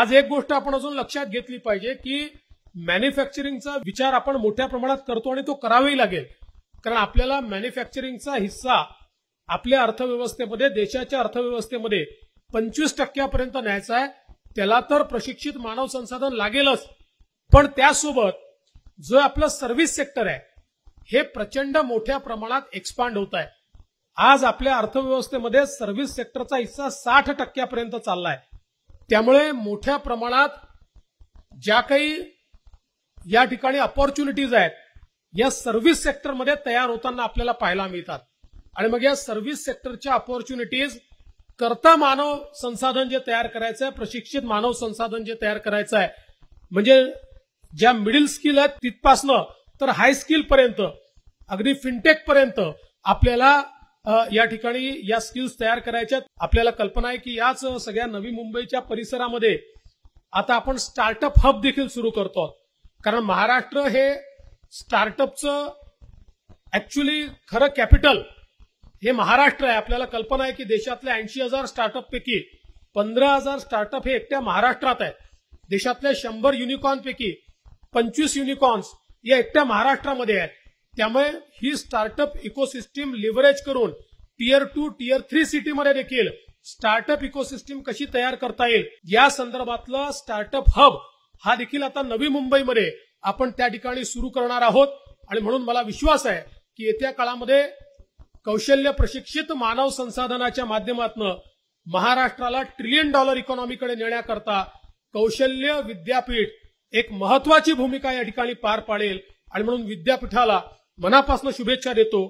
आज एक गोष्ट आपण अजून लक्षात घेतली पाहिजे की मॅन्युफॅक्चरिंगचा विचार आपण मोठ्या प्रमाणात करतो आणि तो करावाही लागेल कारण आपल्याला मॅन्युफॅक्चरिंगचा हिस्सा आपल्या अर्थव्यवस्थेमध्ये देशाच्या अर्थव्यवस्थेमध्ये पंचवीस टक्क्यापर्यंत न्यायचा आहे त्याला तर प्रशिक्षित मानव संसाधन लागेलच पण त्यासोबत जो आपलं सर्व्हिस सेक्टर आहे हे प्रचंड मोठ्या प्रमाणात एक्सपांड होत आहे आज आपल्या अर्थव्यवस्थेमध्ये सर्व्हिस सेक्टरचा हिस्सा साठ टक्क्यापर्यंत चाललाय त्यामुळे मोठ्या प्रमाणात ज्या काही या ठिकाणी अपॉर्च्युनिटीज आहेत या सर्व्हिस सेक्टरमध्ये तयार होताना आपल्याला पाहायला मिळतात आणि मग या सर्व्हिस सेक्टरच्या अपॉर्च्युनिटीज करता मानव संसाधन जे तयार करायचं आहे प्रशिक्षित मानव संसाधन जे तयार करायचं आहे म्हणजे ज्या मिडिल स्किल आहेत तिथपासनं तर हाय स्किल पर्यंत अगदी फिनटेक पर्यंत आपल्याला या ठिकाणी या स्किल्स तयार करायच्या आपल्याला कल्पना आहे की याच सगळ्या नवी मुंबईच्या परिसरामध्ये आता आपण स्टार्टअप हब देखील सुरू करतो कारण महाराष्ट्र हे स्टार्टअपचं ऍक्च्युली खरं कॅपिटल हे महाराष्ट्र आहे आपल्याला कल्पना आहे की देशातल्या ऐंशी हजार स्टार्टअपपैकी पंधरा हजार स्टार्टअप हे एकट्या महाराष्ट्रात आहेत देशातल्या शंभर युनिकॉर्नपैकी पंचवीस युनिकॉर्न्स या एकट्या महाराष्ट्रामध्ये आहेत त्यामुळे ही स्टार्टअप इकोसिस्टीम लिव्हरेज करून टियर टू टियर थ्री सिटीमध्ये देखील स्टार्टअप इकोसिस्टीम कशी तयार करता येईल या संदर्भातला स्टार्टअप हब हा देखील आता नवी मुंबईमध्ये आपण त्या ठिकाणी सुरू करणार आहोत आणि म्हणून मला विश्वास आहे की येत्या काळामध्ये कौशल्य प्रशिक्षित मानव संसाधनाच्या माध्यमातून महाराष्ट्राला ट्रिलियन डॉलर इकॉनॉमीकडे नेण्याकरता कौशल्य विद्यापीठ एक महत्वाची भूमिका या ठिकाणी पार पाडेल आणि म्हणून विद्यापीठाला मनापासून शुभेच्छा देतो